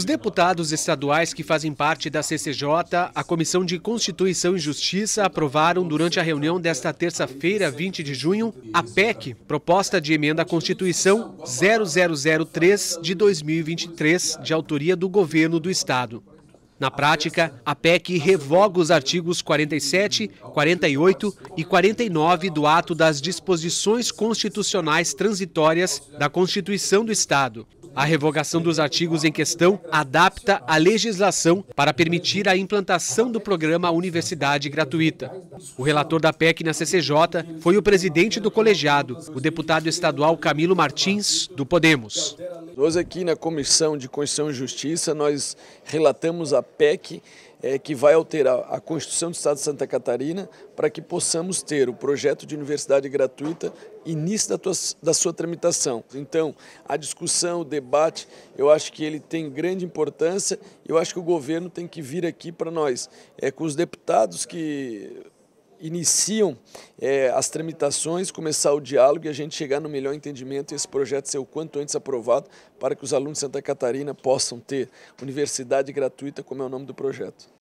Os deputados estaduais que fazem parte da CCJ, a Comissão de Constituição e Justiça, aprovaram durante a reunião desta terça-feira, 20 de junho, a PEC, proposta de emenda à Constituição 0003 de 2023, de autoria do governo do estado. Na prática, a PEC revoga os artigos 47, 48 e 49 do ato das disposições constitucionais transitórias da Constituição do Estado, a revogação dos artigos em questão adapta a legislação para permitir a implantação do programa Universidade Gratuita. O relator da PEC na CCJ foi o presidente do colegiado, o deputado estadual Camilo Martins, do Podemos. Hoje aqui na Comissão de Constituição e Justiça nós relatamos a PEC é, que vai alterar a Constituição do Estado de Santa Catarina para que possamos ter o projeto de universidade gratuita início da, tua, da sua tramitação. Então, a discussão, o debate, eu acho que ele tem grande importância. Eu acho que o governo tem que vir aqui para nós, é, com os deputados que iniciam é, as tramitações, começar o diálogo e a gente chegar no melhor entendimento e esse projeto ser o quanto antes aprovado para que os alunos de Santa Catarina possam ter universidade gratuita, como é o nome do projeto.